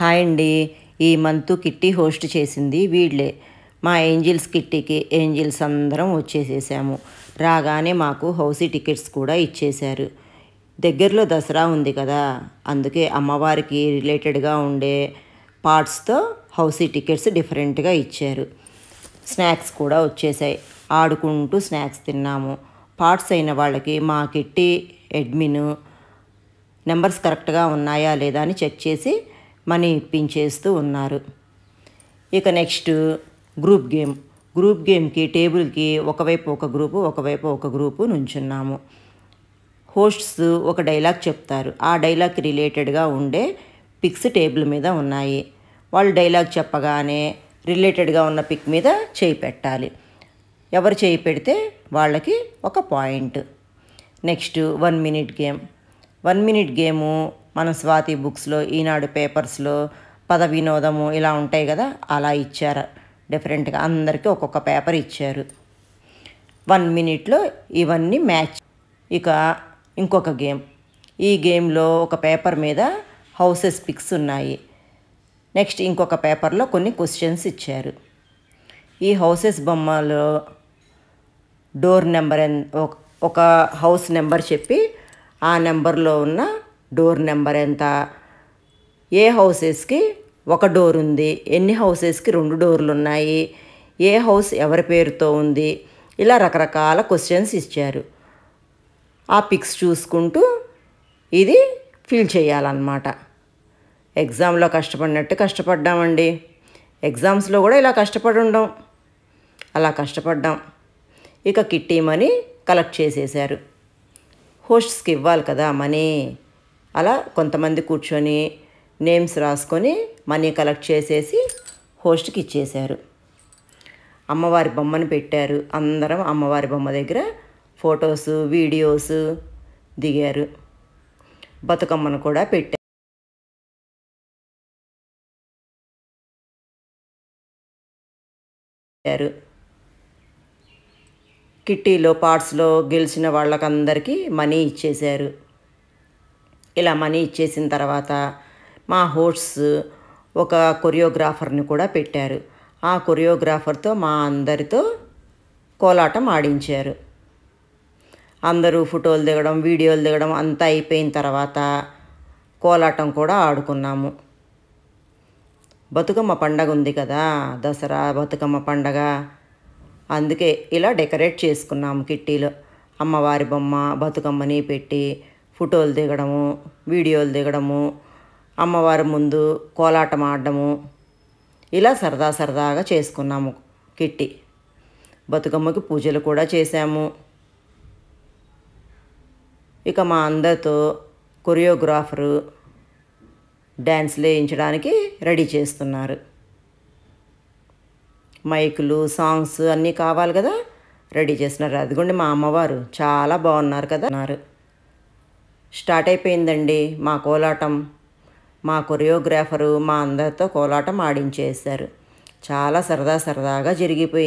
hi అండి ఈ month kitty host చేసింది వీళ్ళే మా ఏంజిల్స్ కిట్టికి ఏంజిల్స్ అందరం వచ్చేసేసాము రాగానే మాకు హౌసీ టికెట్స్ కూడా ఇచ్చేశారు దగ్గరలో దసరా ఉంది కదా అందుకే అమ్మవారికి రిలేటెడ్గా ఉండే పార్ట్స్తో హౌసీ టికెట్స్ డిఫరెంట్గా ఇచ్చారు స్నాక్స్ కూడా వచ్చేసాయి ఆడుకుంటూ స్నాక్స్ తిన్నాము పార్ట్స్ అయిన వాళ్ళకి మా కిట్టి అడ్మిన్ నెంబర్స్ కరెక్ట్గా ఉన్నాయా లేదా అని చెక్ చేసి మనీ ఇప్పించేస్తూ ఉన్నారు ఇక నెక్స్ట్ గ్రూప్ గేమ్ గ్రూప్ గేమ్కి టేబుల్కి ఒకవైపు ఒక గ్రూపు ఒకవైపు ఒక గ్రూపు నుంచున్నాము హోస్ట్స్ ఒక డైలాగ్ చెప్తారు ఆ డైలాగ్కి రిలేటెడ్గా ఉండే పిక్స్ టేబుల్ మీద ఉన్నాయి వాళ్ళు డైలాగ్ చెప్పగానే రిలేటెడ్గా ఉన్న పిక్ మీద చేయి పెట్టాలి ఎవరు చేయి పెడితే వాళ్ళకి ఒక point next one minute game one minute game మన స్వాతి బుక్స్లో ఈనాడు పేపర్స్లో పద వినోదము ఇలా ఉంటాయి కదా అలా ఇచ్చారు డిఫరెంట్గా అందరికీ ఒక్కొక్క పేపర్ ఇచ్చారు వన్ మినిట్లో ఇవన్నీ మ్యాచ్ ఇక ఇంకొక గేమ్ ఈ గేమ్లో ఒక పేపర్ మీద హౌసెస్ పిక్స్ ఉన్నాయి నెక్స్ట్ ఇంకొక పేపర్లో కొన్ని క్వశ్చన్స్ ఇచ్చారు ఈ హౌసెస్ బొమ్మలో డోర్ నెంబర్ ఒక హౌస్ నెంబర్ చెప్పి ఆ నెంబర్లో ఉన్న డోర్ నెంబర్ ఎంత ఏ హౌసెస్కి ఒక డోర్ ఉంది ఎన్ని హౌసెస్కి రెండు డోర్లు ఉన్నాయి ఏ హౌస్ ఎవరి పేరుతో ఉంది ఇలా రకరకాల క్వశ్చన్స్ ఇచ్చారు ఆ పిక్స్ చూసుకుంటూ ఇది ఫిల్ చేయాలన్నమాట ఎగ్జామ్లో కష్టపడినట్టు కష్టపడ్డామండి ఎగ్జామ్స్లో కూడా ఇలా కష్టపడి ఉండం అలా కష్టపడ్డాం ఇక కిట్టీ మనీ కలెక్ట్ చేసేశారు హోస్ట్స్కి ఇవ్వాలి కదా మనీ అలా కొంతమంది కూర్చొని నేమ్స్ రాసుకొని మనీ కలెక్ట్ చేసేసి హోస్ట్కి ఇచ్చేశారు అమ్మవారి బొమ్మను పెట్టారు అందరం అమ్మవారి బొమ్మ దగ్గర ఫొటోస్ వీడియోస్ దిగారు బతుకమ్మను కూడా పెట్టారు కిట్టీలో పార్ట్స్లో గెలిచిన వాళ్ళకందరికీ మనీ ఇచ్చేశారు ఇలా మనీ ఇచ్చేసిన తర్వాత మా హోర్స్ ఒక కొరియోగ్రాఫర్ని కూడా పెట్టారు ఆ కొరియోగ్రాఫర్తో మా అందరితో కోలాటం ఆడించారు అందరూ ఫోటోలు దిగడం వీడియోలు దిగడం అంతా అయిపోయిన తర్వాత కోలాటం కూడా ఆడుకున్నాము బతుకమ్మ పండగ ఉంది కదా దసరా బతుకమ్మ పండగ అందుకే ఇలా డెకరేట్ చేసుకున్నాము కిట్టీలో అమ్మవారి బొమ్మ బతుకమ్మని పెట్టి ఫోటోలు దిగడము వీడియోలు దిగడము అమ్మవారి ముందు కోలాటం ఆడడము ఇలా సరదా సరదాగా చేసుకున్నాము కిట్టి బతుకమ్మకి పూజలు కూడా చేశాము ఇక మా అందరితో కొరియోగ్రాఫరు డ్యాన్స్ వేయించడానికి రెడీ చేస్తున్నారు మైకులు సాంగ్స్ అన్నీ కావాలి కదా రెడీ చేస్తున్నారు అదిగోండి మా అమ్మవారు చాలా బాగున్నారు కదా అన్నారు స్టార్ట్ అయిపోయిందండి మా కోలాటం మా కొరియోగ్రాఫరు మా అందరితో కోలాటం ఆడించేశారు చాలా సరదా సరదాగా జరిగిపోయింది